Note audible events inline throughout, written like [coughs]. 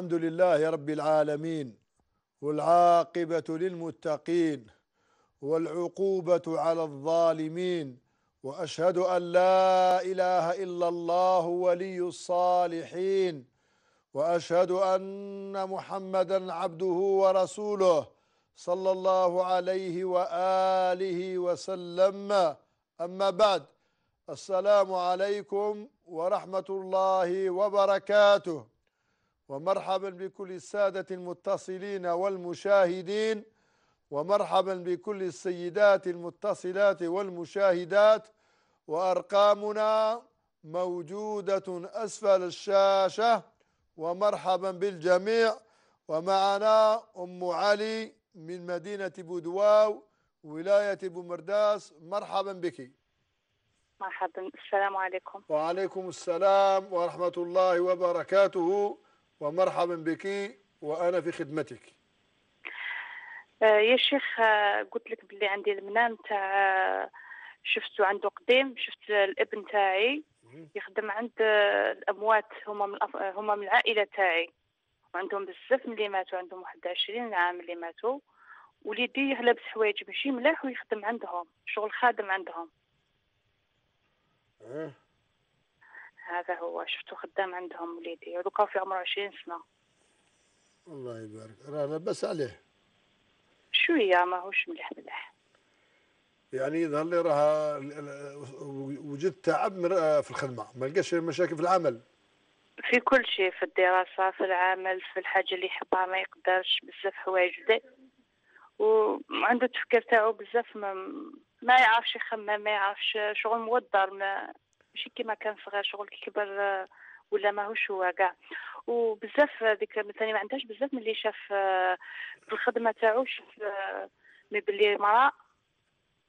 الحمد لله رب العالمين والعاقبة للمتقين والعقوبة على الظالمين وأشهد أن لا إله إلا الله ولي الصالحين وأشهد أن محمدا عبده ورسوله صلى الله عليه وآله وسلم أما بعد السلام عليكم ورحمة الله وبركاته ومرحبا بكل السادة المتصلين والمشاهدين ومرحبا بكل السيدات المتصلات والمشاهدات وأرقامنا موجودة أسفل الشاشة ومرحبا بالجميع ومعنا أم علي من مدينة بودواو ولاية بومرداس مرحبا بك مرحبا السلام عليكم وعليكم السلام ورحمة الله وبركاته ومرحبا بك وأنا في خدمتك آه، يا شيخ آه، قلت لك بلي عندي المنام تاع آه، شفته عنده قديم شفت الابن تاعي يخدم عند الاموات هما من هما من العائله تاعي وعندهم بزاف ملي ماتوا عندهم واحد عشرين عام اللي ماتوا وليدي لابس حوايج ماشي ملاح ويخدم عندهم شغل خادم عندهم هذا هو شفته خدام عندهم وليدي هذا في عمره 20 سنة الله يبارك راه لاباس عليه شوية ماهوش مليح مليح يعني يظهر لي راه وجد تعب في الخدمة ما لقاش مشاكل في العمل في كل شيء في الدراسة في العمل في الحاجة اللي يحبها ما يقدرش بزاف حوايج وعنده التفكير تاعو بزاف ما, ما يعرفش يخمم ما يعرفش شغل موضر ما ماشي كيما كان صغير شغل كبر آه، ولا ماهوش هو كاع وبزاف هذيك مثلا ما عندهاش بزاف ملي شاف آه، في الخدمه تاعو شاف آه، مي بلي مرأة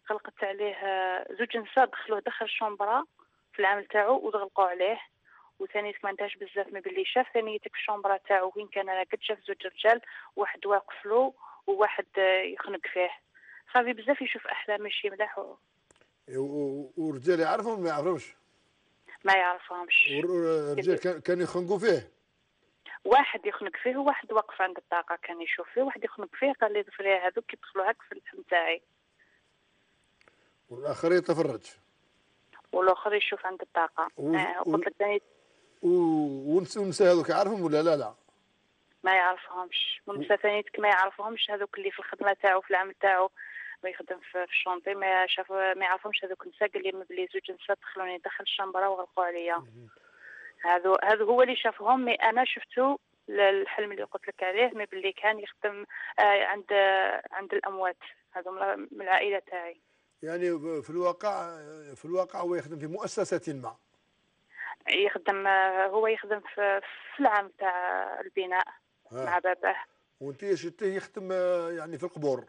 غلقت عليه زوج نساء دخلوه دخل الشومبرا في العمل تاعو وغلقوا عليه وثاني ما عندهاش بزاف مي بلي شاف ثاني ديك الشومبرا تاعو وين كان راقد شاف زوج رجال واحد واقف له وواحد يخنق فيه صافي بزاف يشوف احلام ماشي ملاح إيه، ورجال يعرفهم ما يعرفوش ما يعرفهمش الرجال كانوا يخنقوا فيه واحد يخنق فيه وواحد واقف عند الطاقة كان يشوف فيه واحد يخنق فيه قال لي ضفري هذوك كيدخلوا هاك في اللحم تاعي والاخر يتفرج والاخر يشوف عند الطاقة و... آه، لك ثاني ونسى هذوك يعرفهم ولا لا لا ما يعرفهمش ونسى ثاني ما يعرفهمش هذوك اللي في الخدمة تاعو في العمل تاعو واحد يخدم في الشونطي ما شاف ما يعرفهمش هذوك النساء قال لي بلي زوج نساء دخلوني دخل الشامبرا وغلقوا عليا هذو هذو هو اللي شافهم مي انا شفته الحلم اللي قلت لك عليه مي بلي كان يخدم آه، عند عند الاموات هذو من العائله تاعي يعني في الواقع في الواقع هو يخدم في مؤسسه ما يخدم آه، هو يخدم في, في العام تاع البناء آه. مع باباه وانت شتيه يخدم آه، يعني في القبور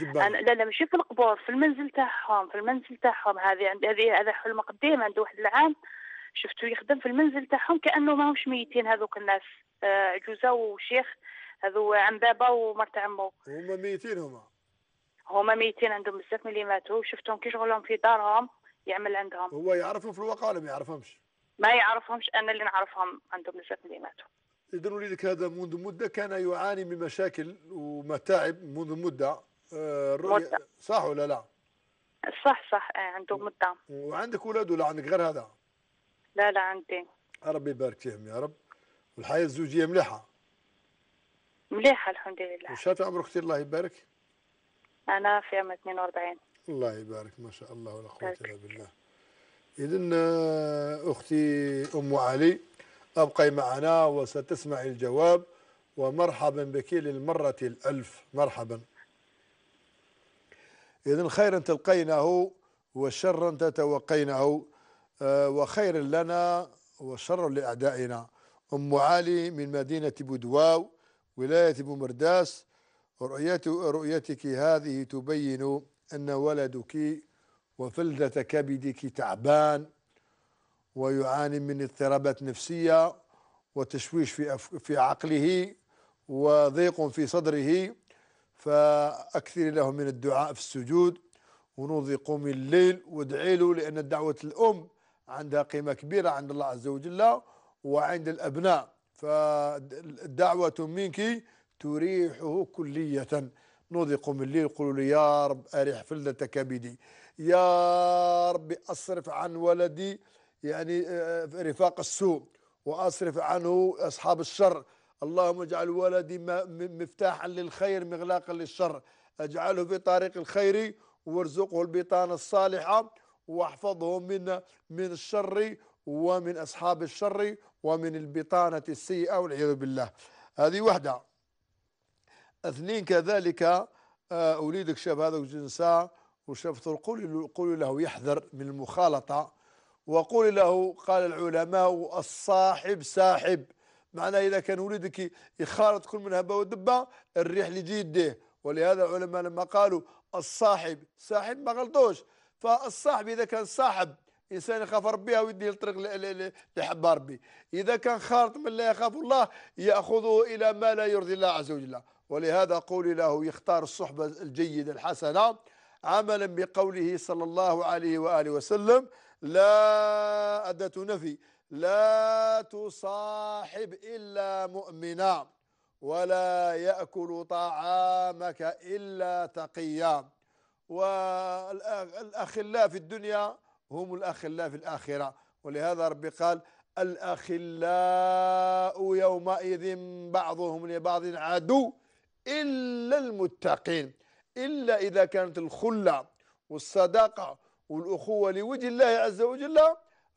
أنا لا لا ماشي في القبور في المنزل تاعهم في المنزل تاعهم هذه عند هذه هذا حلم قديم عند واحد العام شفته يخدم في المنزل تاعهم كانه ماهمش ميتين هذوك الناس آه، عجوزه وشيخ هذو عم بابا ومرت عمو هما ميتين هما هما ميتين عندهم بزاف من اللي ماتوا شفتهم كي شغلهم في دارهم يعمل عندهم هو يعرفهم في الواقع ولا ما يعرفهمش ما يعرفهمش انا اللي نعرفهم عندهم بزاف من اللي ماتوا اذا وليدك هذا منذ مده كان يعاني من مشاكل ومتاعب منذ مده آه، الرؤية صح ولا لا؟ صح صح آه، عنده مدة وعندك ولاد ولا عندك غير هذا؟ لا لا عندي ربي يبارك فيهم يا رب والحياة الزوجية مليحة مليحة الحمد لله وش عمرك كثير اختي الله يبارك؟ أنا في عمر 42 الله يبارك ما شاء الله ولا قوة إلا بالله إذا آه، أختي أم علي أبقي معنا وستسمعي الجواب ومرحبا بك للمرة الألف مرحبا إذا خيرا تلقينه وشرا تتوقينه آه، وخير لنا وشر لأعدائنا أم علي من مدينة بودواو ولاية بومرداس رؤيتك هذه تبين أن ولدك وفلذة كبدك تعبان ويعاني من اضطرابات نفسية وتشويش في, في عقله وضيق في صدره فأكثري له من الدعاء في السجود ونوضي قومي الليل وادعي له لأن دعوة الأم عندها قيمة كبيرة عند الله عز وجل وعند الأبناء فالدعوة منك تريحه كلية نوضي قوم الليل قولوا لي يا رب أريح فلدة كبدي يا رب أصرف عن ولدي يعني آه، رفاق السوء وأصرف عنه أصحاب الشر اللهم اجعل ولدي مفتاحا للخير مغلاقا للشر اجعله في طريق الخير وارزقه البطانة الصالحة واحفظه من من الشر ومن أصحاب الشر ومن البطانة السيئة والعياذ بالله هذه وحدة اثنين كذلك أوليدك آه، شاب هذا الجنساء وشاف قولي قولي له يحذر من المخالطة وقولي له قال العلماء الصاحب ساحب معناه إذا كان ولدك يخالط كل من هبة ودبة الريح اللي يجي يديه ولهذا العلماء لما قالوا الصاحب صاحب ما غلطوش فالصاحب إذا كان صاحب انسان يخاف ربي او يديه الطريق اللي حب ربي اذا كان خالط من لا يخاف الله ياخذه الى ما لا يرضي الله عز وجل ولهذا قول له يختار الصحبه الجيده الحسنه عملا بقوله صلى الله عليه واله وسلم لا اداه نفي لا تصاحب إلا مؤمنا ولا يأكل طعامك إلا تقيا والأخلاء في الدنيا هم الأخلاء في الآخرة ولهذا ربي قال الأخلاء يومئذ بعضهم لبعض عدو إلا المتقين إلا إذا كانت الخلة والصداقة والأخوة لوجه الله عز وجل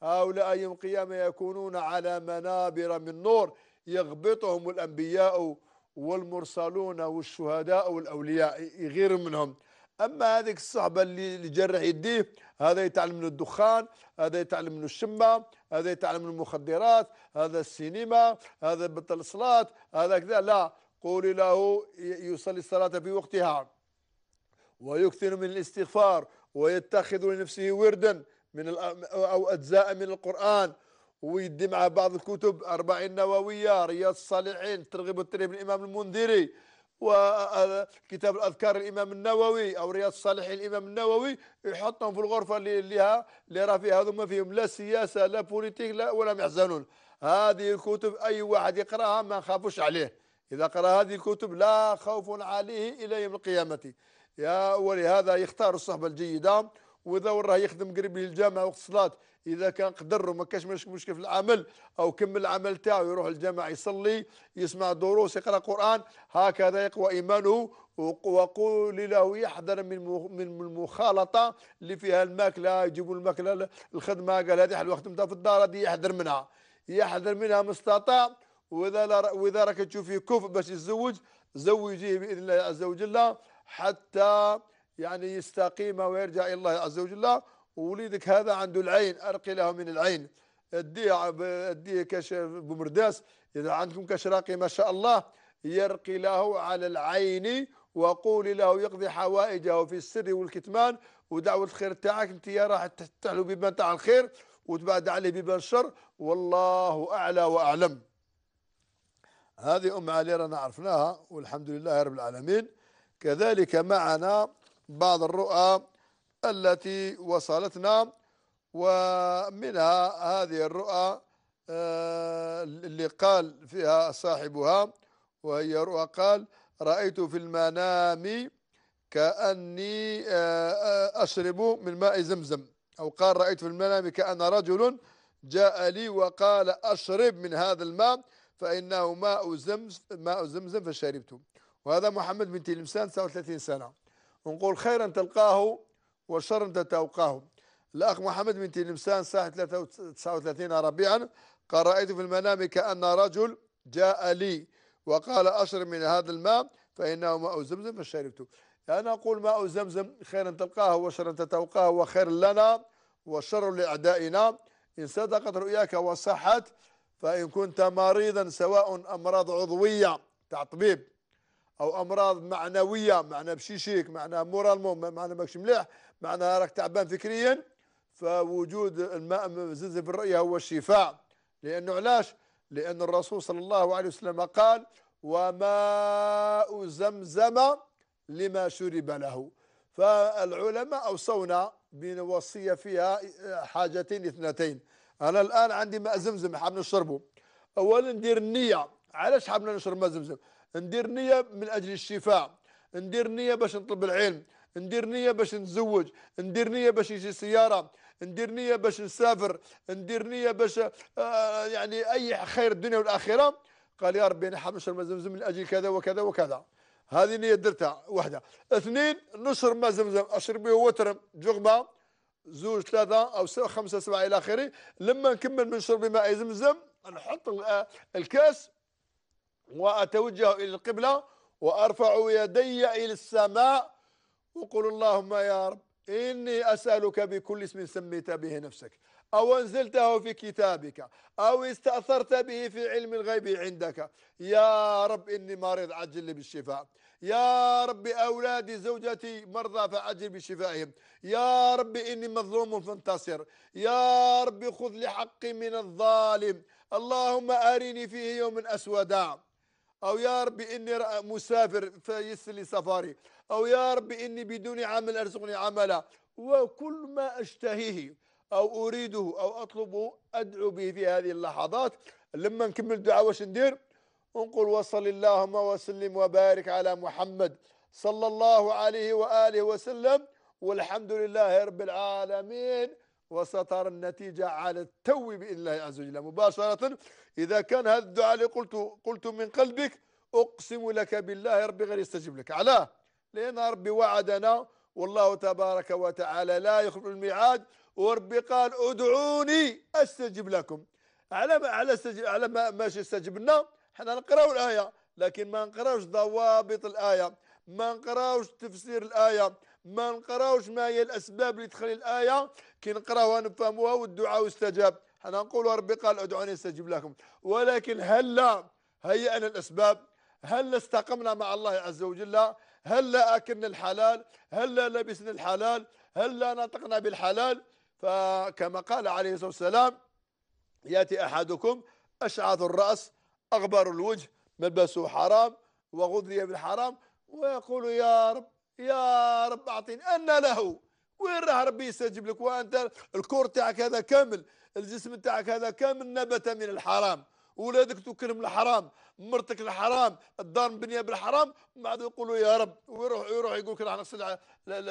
هؤلاء يوم القيامة يكونون على منابر من نور يغبطهم الأنبياء والمرسلون والشهداء والأولياء غير منهم أما هذيك الصحبة اللي جرح يديه هذا يتعلم من الدخان هذا يتعلم من الشمة هذا يتعلم من المخدرات هذا السينما هذا بطل الصلاة هذا كذا لا قولي له يصلي الصلاة في وقتها ويكثر من الاستغفار ويتخذ لنفسه وردا من أو أجزاء من القرآن ويدي مع بعض الكتب أربعين نووية رياض الصالحين ترغيب الترهيب الإمام المنذري وكتاب الأذكار الإمام النووي أو رياض الصالحين الإمام النووي يحطهم في الغرفة اللي لها اللي راه فيها هذوما فيهم لا سياسة لا بوليتيك لا ولا محزنون هذه الكتب أي واحد يقرأها ما نخافوش عليه إذا قرأ هذه الكتب لا خوف عليه إلى يوم القيامة يا ولهذا يختار الصحبة الجيدة واذا وراه يخدم قريب للجامعه وقت الصلاه اذا كان قدر وما كانش مشكل في العمل او كمل العمل تاعو يروح للجامعه يصلي يسمع دروس يقرا قران هكذا يقوى ايمانه وقول له يحذر من من المخالطه اللي فيها الماكله يجيبوا الماكله الخدمه قال هذه حلوه خدمتها في الدار هذه يحذر منها يحذر منها ما استطاع واذا واذا راك تشوف فيه كفء باش يتزوج زوجيه باذن الله عز وجل حتى يعني يستقيم ويرجع إلى الله عز وجل ووليدك هذا عنده العين أرقي له من العين أديه أديه كاش بمرداس إذا عندكم كاش راقي ما شاء الله يرقي له على العين وقولي له يقضي حوائجه في السر والكتمان ودعوة الخير تاعك انت يا راح تحلو بيبان تاع الخير وتبعد عليه بيبان الشر والله أعلى وأعلم هذه أم علي رانا عرفناها والحمد لله رب العالمين كذلك معنا بعض الرؤى التي وصلتنا ومنها هذه الرؤى آه، اللي قال فيها صاحبها وهي رؤى قال رأيت في المنام كأني آه، آه، أشرب من ماء زمزم أو قال رأيت في المنام كأن رجل جاء لي وقال أشرب من هذا الماء فإنه ماء زمزم, ماء زمزم فشربته وهذا محمد بن تلمسان 39 سنة ونقول خيرا تلقاه وشرا تتوقاه الأخ محمد من تلمسان ساعة 39 ربيعا قال رأيت في المنام كأن رجل جاء لي وقال أشرب من هذا الماء فإنه ماء زمزم فشربته أنا أقول ماء زمزم خيرا تلقاه وشرا تتوقاه وخير لنا وشر لأعدائنا إن صدقت رؤياك وصحت فإن كنت مريضا سواء أمراض عضوية تاع طبيب او امراض معنويه معناها بشيشيك معناها مو معناها ماكش مليح معناها راك تعبان فكريا فوجود الماء زلزل في الرؤيه هو الشفاء لانه علاش؟ لان الرسول صلى الله عليه وسلم قال وماء زمزم لما شرب له فالعلماء اوصونا بوصيه فيها حاجتين اثنتين انا الان عندي ماء زمزم حاب نشربه اولا ندير النيه علاش حابنا نشرب ماء زمزم ندير نية من أجل الشفاء ندير نية باش نطلب العلم ندير نية باش نتزوج ندير نية باش يجي سيارة ندير نية باش نسافر ندير نية باش آه يعني أي خير الدنيا والآخرة قال يا ربي أنا نشرب ماء زمزم من أجل كذا وكذا وكذا هذه نية درتها واحدة اثنين نشرب ماء زمزم أشرب به وتر جغبة زوج ثلاثة أو خمسة سبعة إلى آخره لما نكمل من شرب ماء زمزم نحط آه، الكاس وأتوجه إلى القبلة وأرفع يدي إلى السماء وقل اللهم يا رب إني أسألك بكل اسم سميت به نفسك أو أنزلته في كتابك أو استأثرت به في علم الغيب عندك يا رب إني مريض عجل بالشفاء يا رب أولادي زوجتي مرضى فعجل بشفائهم يا رب إني مظلوم فانتصر يا رب خذ لحقي من الظالم اللهم أرني فيه يوما أسودا أو يا رب إني مسافر فيسر لي سفري أو يا رب إني بدون عمل أرزقني عملا وكل ما أشتهيه أو أريده أو أطلبه أدعو به في هذه اللحظات لما نكمل الدعاء واش ندير ونقول وصل اللهم وسلم وبارك على محمد صلى الله عليه وآله وسلم والحمد لله رب العالمين وسترى النتيجة على التو بإذن الله عز وجل مباشرة إذا كان هذا الدعاء اللي قلته قلته من قلبك أقسم لك بالله ربي غير يستجيب لك علاه لأن ربي وعدنا والله تبارك وتعالى لا يخلف الميعاد وربي قال ادعوني استجب لكم على ما على استجب على ما ماشي استجبنا حنا نقراو الايه لكن ما نقراوش ضوابط الايه ما نقراوش تفسير الايه ما نقراوش ما هي الاسباب اللي تخلي الايه كي نقراوها نفهموها والدعاء استجاب حنا نقولوا ربي قال ادعوني استجب لكم ولكن هل لا هيئنا الاسباب هل استقمنا مع الله عز وجل هل لا اكلنا الحلال هل لا لبسنا الحلال هل لا نطقنا بالحلال فكما قال عليه الصلاه والسلام ياتي احدكم اشعث الراس اغبر الوجه ملبسه حرام وغذي بالحرام ويقول يا رب يا رب اعطيني ان له وين راه ربي يستجيب لك وانت الكور تاعك هذا كامل الجسم تاعك هذا كامل نبت من الحرام ولادك تكرم الحرام مرتك الحرام الدار مبنيه بالحرام ما عاد يقولوا يا رب ويروح يروح يقول لك راح نغسل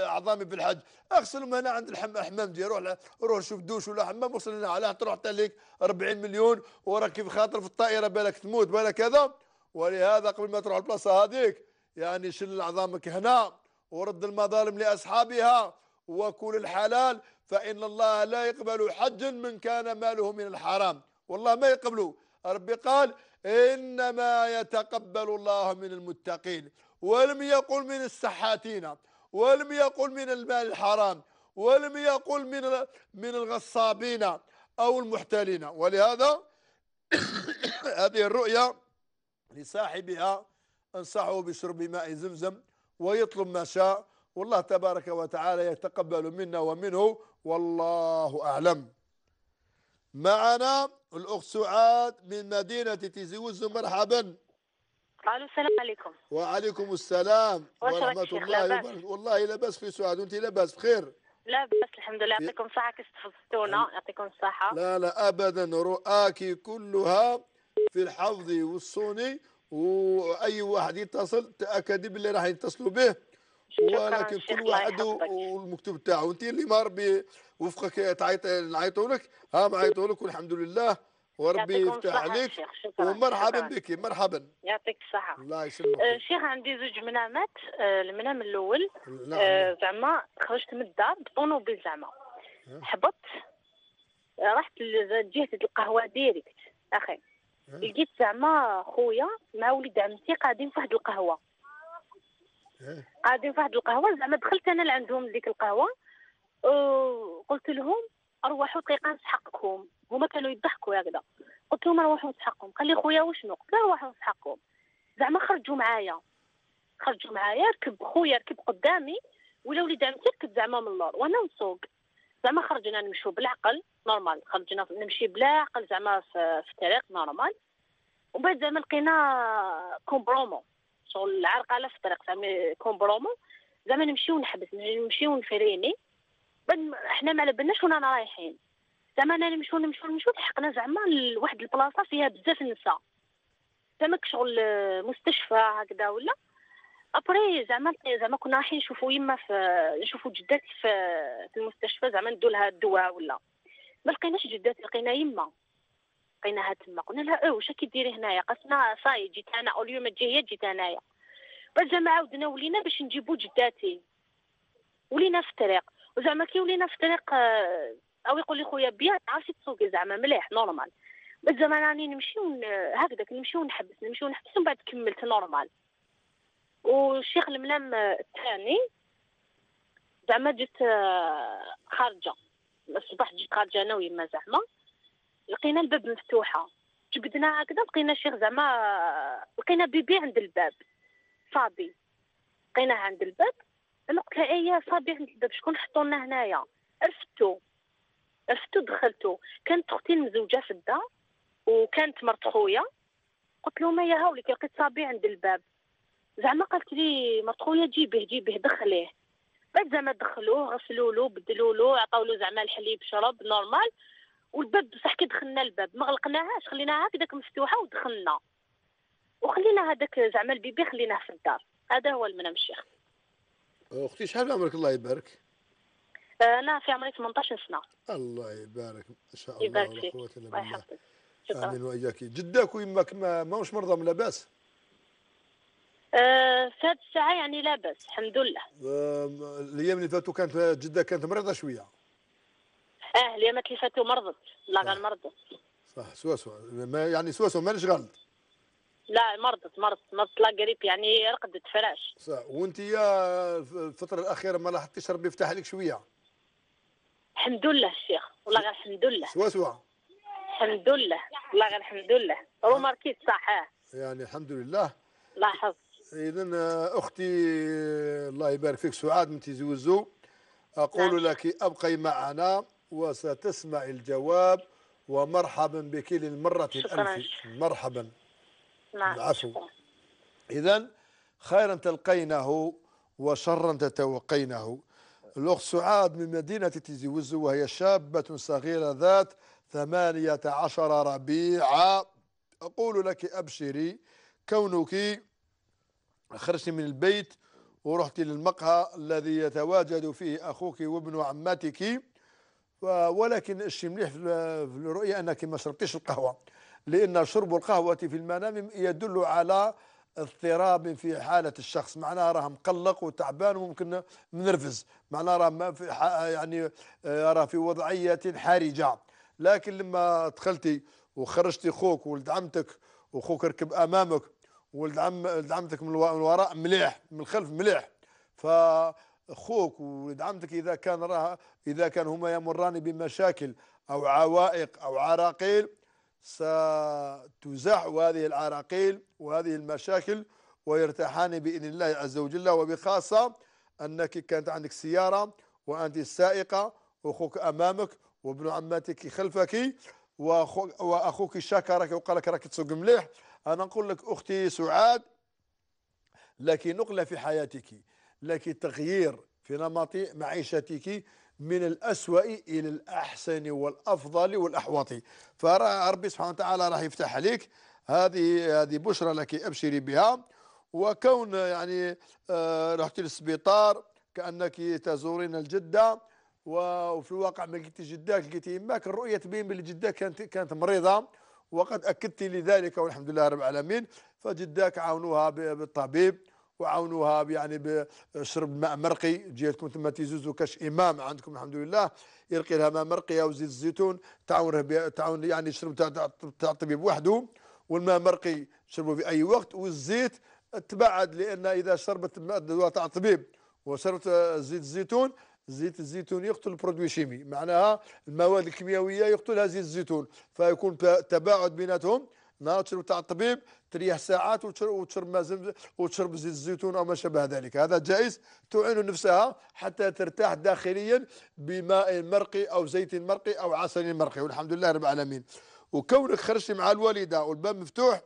عظامي بالحج اغسلهم هنا عند الحمام دي روح روح شوف دوش ولا حمام وصل لنا علاه تروح تليك 40 مليون وراك كيف خاطر في الطائره بالك تموت بالك كذا ولهذا قبل ما تروح البلاصه هذيك يعني شل عظامك هنا ورد المظالم لاصحابها وكل الحلال فإن الله لا يقبل حجا من كان ماله من الحرام والله ما يقبله ربي قال إنما يتقبل الله من المتقين ولم يقل من السحاتين ولم يقل من المال الحرام ولم يقل من من الغصابين أو المحتالين ولهذا [coughs] هذه الرؤيا لصاحبها أنصحه بشرب ماء زمزم ويطلب ما شاء والله تبارك وتعالى يتقبل منا ومنه والله أعلم معنا الأخت سعاد من مدينة تيزيوز مرحبا الو السلام عليكم وعليكم السلام ورحمة الله وبركاته والله لاباس في سعاد وأنت لاباس بخير لا بس الحمد لله يعطيكم الصحة كي استفزتونا يعطيكم الصحة لا لا أبدا رؤاك كلها في الحفظ والصوني وأي واحد يتصل تأكدي باللي راح يتصلوا به ولكن كل واحد والمكتوب تاعه انت اللي ربي وفقك تعيط نعيطوا لك ها معيطوا لك والحمد لله وربي يفتح عليك ومرحبا بك مرحبا يعطيك الصحة الله يسلمك آه، شيخ عندي زوج منامات آه، المنام الأول نعم. آه، زعما خرجت من الدار بطونوبيل زعما حبطت رحت لجهة القهوة ديريكت أخي لقيت زعما خويا مع وليد عمتي قاعدين في واحد القهوة قاعدين في واحد القهوه زعما دخلت انا لعندهم ديك القهوه قلت لهم اروحوا دقيقه نسحقكم هما كانوا يضحكوا هكذا قلت لهم اروحوا نسحقكم قال لي خويا وشنو قلت له اروحوا نسحقكم زعما خرجوا معايا خرجوا معايا ركب خويا ركب قدامي ولا وليد عمتي ركب زعما من اللور وانا نسوق زعما خرجنا نمشوا بالعقل نورمال خرجنا نمشي بلا عقل زعما في الطريق نورمال ومن بعد زعما لقينا كومبرومون شغل العرقله في الطريق زعما كومبرومو زعما نمشيو نحبس نمشيو نفريني حنا ما على بالناش وانا رايحين زعما انا نمشيو نمشيو نمشيو لحقنا زعما لواحد البلاصه فيها بزاف النساء زعما شغل مستشفى هكذا ولا ابري زعما زعما كنا رايحين نشوفو يما في نشوفو جداتي في, المستشفى زعما ندو لها الدواء ولا ما لقيناش جداتي لقينا يما لقيناها تما قلنا لها اه واش كديري هنايا قالتنا صاي جيت انا اوليو ما تجي هي جيت انايا بعد زعما عاودنا ولينا باش نجيبو جداتي ولينا في الطريق وزعما كي ولينا في الطريق آه، او يقول لي خويا بيا عرفتي تسوقي زعما مليح نورمال بعد زعما راني نمشي ون... هكذاك نمشي ونحبس نمشي ونحبس ومن بعد كملت نورمال والشيخ الملام آه، الثاني زعما جيت آه، خارجه الصباح جيت خارجه انا ويما زعما لقينا الباب مفتوحه جبدنا هكذا لقينا شيخ زعما لقينا بيبي عند الباب صابي لقيناه عند الباب انا قلت لها ايه صابي عند الباب شكون حطوا لنا هنايا عرفتو عرفتو دخلتو كانت اختي مزوجه في الدار وكانت مرت خويا قلت لهم يا هاوليك لقيت صابي عند الباب زعما قالت لي مرت خويا جيبيه جيبيه دخليه بعد زعما دخلوه غسلوا له بدلوا له عطاو له زعما الحليب شرب نورمال والباب بصح كي دخلنا الباب ما غلقناهاش خليناها هكذاك مفتوحه ودخلنا وخلينا هذاك زعما البيبي خليناه في الدار هذا هو المنام الشيخ اختي شحال عمرك الله يبارك انا في عمري 18 سنه الله يبارك ان شاء الله يبارك فيك الله يحفظك امين واياك جداك ويماك ماهوش مرضى من لاباس أه، في هذه الساعه يعني لاباس الحمد لله الايام اللي فاتوا كانت جده كانت مريضه شويه اه اللي كي كيفاتو مرضت لا غير مرضت صح سوا ما يعني سوا مالش غلط لا مرضت مرضت مرضت لا قريب يعني رقدت فراش صح وانت يا الفتره الاخيره ما لاحظتيش ربي يفتح عليك شويه الحمد لله الشيخ والله غير الحمد لله سوا الحمد لله والله غير الحمد لله ماركيت صح يعني الحمد لله لاحظ اذا اختي الله يبارك فيك سعاد من وزو اقول نعم. لك ابقي معنا وستسمع الجواب ومرحبا بك للمرة الألف مرحبا نعم العفو إذا خيرا تلقينه وشرا تتوقينه الأخت سعاد من مدينة وزو وهي شابة صغيرة ذات ثمانية عشر ربيعا أقول لك أبشري كونك خرجت من البيت ورحت للمقهى الذي يتواجد فيه أخوك وابن عمتك ولكن الشيء مليح في الرؤية أنك ما شربتيش القهوة لأن شرب القهوة في المنام يدل على اضطراب في حالة الشخص معناها راه مقلق وتعبان وممكن منرفز معناها راه في يعني آه، راه في وضعية حرجة لكن لما دخلتي وخرجتي خوك ولد عمتك وخوك ركب أمامك ولد عم ولد عمتك من وراء مليح من الخلف مليح ف خوك وولد عمتك اذا كان راه اذا كان هما يمران بمشاكل او عوائق او عراقيل ستزاح هذه العراقيل وهذه المشاكل ويرتاحان باذن الله عز وجل وبخاصه انك كانت عندك سياره وانت السائقه واخوك امامك وابن عماتك خلفك واخوك شكرك وقال لك راك تسوق مليح انا نقول لك اختي سعاد لك نقله في حياتك لك تغيير في نمط معيشتك من الأسوأ إلى الأحسن والأفضل والأحوط فربي سبحانه وتعالى راح يفتح عليك هذه هذه بشرى لك أبشري بها وكون يعني آه، رحت للسبيطار كأنك تزورين الجدة وفي الواقع ما لقيتي جداك لقيتي يماك الرؤية تبين باللي جداك كانت كانت مريضة وقد أكدت لذلك والحمد لله رب العالمين فجداك عاونوها بالطبيب وعاونوها يعني بشرب ماء مرقي جهتكم تما تيزوزو كاش امام عندكم الحمد لله يرقي لها ماء مرقي او زيت الزيتون تعاونه تعاون يعني شرب تاع الطبيب وحده والماء مرقي شربه في اي وقت والزيت تبعد لان اذا شربت دواء تاع الطبيب وشربت زيت الزيتون زيت الزيتون يقتل البرودوي شيمي معناها المواد الكيميائيه يقتلها زيت الزيتون فيكون تباعد بيناتهم نهار تشرب تاع الطبيب تريح ساعات وتشرب وتشرب ما وتشرب زيت الزيتون او ما شابه ذلك هذا جائز تعين نفسها حتى ترتاح داخليا بماء مرقي او زيت مرقي او عسل مرقي والحمد لله رب العالمين وكونك خرجتي مع الوالده والباب مفتوح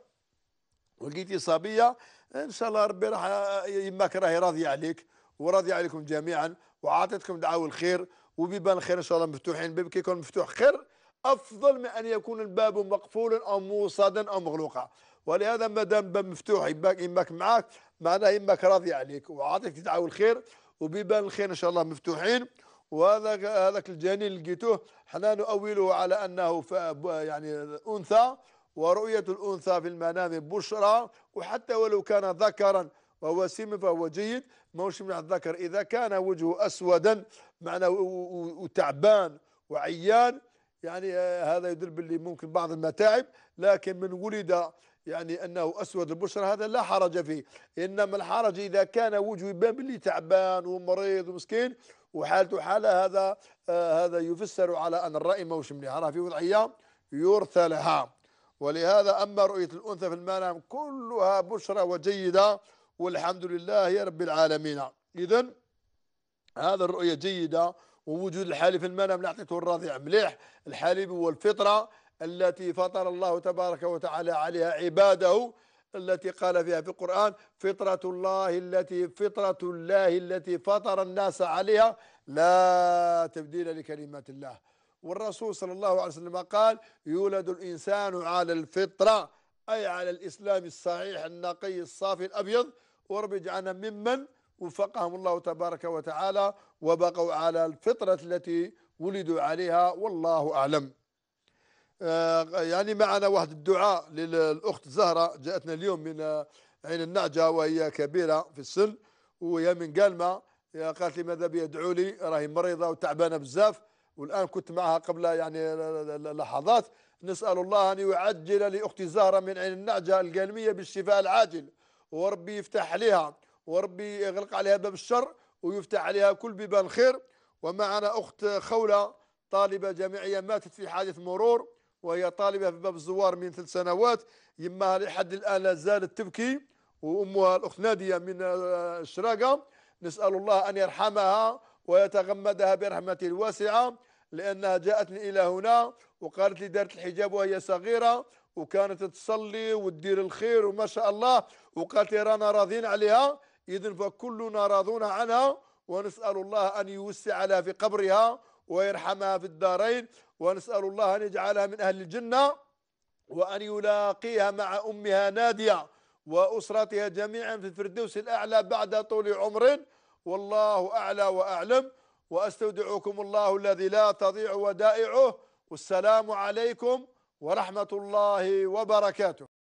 ولقيتي صبيه ان شاء الله ربي راح يماك راهي راضيه عليك وراضيه عليكم جميعا وعطيتكم دعاوى الخير وبيبان الخير ان شاء الله مفتوحين باب كي يكون مفتوح خير أفضل من أن يكون الباب مقفولا أو موصدا أو مغلوقا ولهذا ما دام الباب مفتوح يباك يماك معاك معناه يماك راضي عليك وعاطيك تدعو الخير وبيبان الخير إن شاء الله مفتوحين وهذا هذاك الجنين لقيتوه حنا نؤوله على أنه يعني أنثى ورؤية الأنثى في المنام بشرى وحتى ولو كان ذكرا وهو سم فهو جيد ماهوش من الذكر إذا كان وجهه أسودا معناه وتعبان وعيان يعني آه، هذا يدل باللي ممكن بعض المتاعب لكن من ولد يعني انه اسود البشرة هذا لا حرج فيه انما الحرج اذا كان وجهه يبان باللي تعبان ومريض ومسكين وحالته حاله هذا آه هذا يفسر على ان الراي ماهوش مليح راه في وضعيه يرثى لها ولهذا اما رؤيه الانثى في المنام كلها بشرى وجيده والحمد لله يا رب العالمين اذا هذا الرؤيه جيده ووجود الحليب في المنام نعطيته الرضيع مليح الحليب هو الفطرة التي فطر الله تبارك وتعالى عليها عباده التي قال فيها في القرآن فطرة الله التي فطرة الله التي فطر الناس عليها لا تبديل لكلمات الله والرسول صلى الله عليه وسلم قال يولد الإنسان على الفطرة أي على الإسلام الصحيح النقي الصافي الأبيض ورب اجعلنا ممن وفقهم الله تبارك وتعالى وبقوا على الفطرة التي ولدوا عليها والله أعلم آه، يعني معنا واحد الدعاء للأخت زهرة جاءتنا اليوم من آه، عين النعجة وهي كبيرة في السن وهي من قالمة آه، قالت لي ماذا بي ادعوا لي راهي مريضة وتعبانة بزاف والآن كنت معها قبل يعني لحظات نسأل الله أن يعجل لأختي زهرة من عين النعجة القالمية بالشفاء العاجل وربي يفتح عليها وربي يغلق عليها باب الشر ويفتح عليها كل بيبان الخير ومعنا أخت خولة طالبة جامعية ماتت في حادث مرور وهي طالبة في باب الزوار من ثلاث سنوات يمها لحد الآن لا زالت تبكي وأمها الأخت نادية من الشراقة نسأل الله أن يرحمها ويتغمدها برحمته الواسعة لأنها جاءتني إلى هنا وقالت لي دارت الحجاب وهي صغيرة وكانت تصلي وتدير الخير وما شاء الله وقالت لي رانا راضين عليها إذن فكلنا راضون عنها ونسأل الله أن يوسع لها في قبرها ويرحمها في الدارين ونسأل الله أن يجعلها من أهل الجنة وأن يلاقيها مع أمها نادية وأسرتها جميعا في الفردوس الأعلى بعد طول عمر والله أعلى وأعلم وأستودعكم الله الذي لا تضيع ودائعه والسلام عليكم ورحمة الله وبركاته